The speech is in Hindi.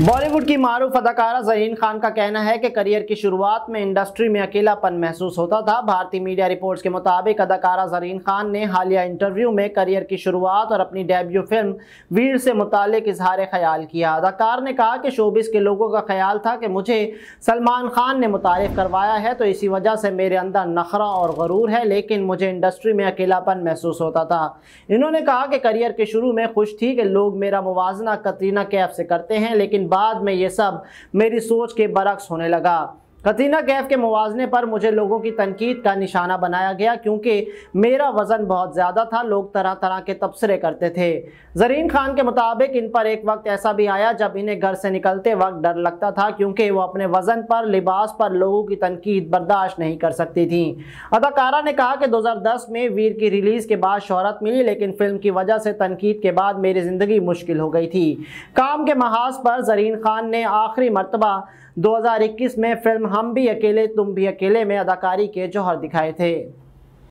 बॉलीवुड की मारूफ अदाकारा जहीन खान का कहना है कि करियर की शुरुआत में इंडस्ट्री में अकेलापन महसूस होता था भारतीय मीडिया रिपोर्ट्स के मुताबिक अदाकारा जरीन खान ने हालिया इंटरव्यू में करियर की शुरुआत और अपनी डेब्यू फिल्म वीर से मुतल इजहार ख्याल किया अदाकार ने कहा कि शोबिस के लोगों का ख्याल था कि मुझे सलमान खान ने मुतारफ़ करवाया है तो इसी वजह से मेरे अंदर नखरा और गरूर है लेकिन मुझे इंडस्ट्री में अकेलापन महसूस होता था इन्होंने कहा कि करियर के शुरू में खुश थी कि लोग मेरा मुवजना कतरीना कैफ से करते हैं लेकिन बाद में ये सब मेरी सोच के बरक्स होने लगा कतरीना कैफ के मुवजने पर मुझे लोगों की तनकीद का निशाना बनाया गया क्योंकि मेरा वज़न बहुत ज़्यादा था लोग तरह तरह के तबसरे करते थे जरीन खान के मुताबिक इन पर एक वक्त ऐसा भी आया जब इन्हें घर से निकलते वक्त डर लगता था क्योंकि वो अपने वज़न पर लिबास पर लोगों की तनकीद बर्दाश्त नहीं कर सकती थी अदाकारा ने कहा कि दो हज़ार दस में वीर की रिलीज़ के बाद शहरत मिली लेकिन फिल्म की वजह से तनकीद के बाद मेरी ज़िंदगी मुश्किल हो गई थी काम के महाज पर जरीन खान ने आखिरी मरतबा 2021 में फिल्म हम भी अकेले तुम भी अकेले में अदाकारी के जौहर दिखाए थे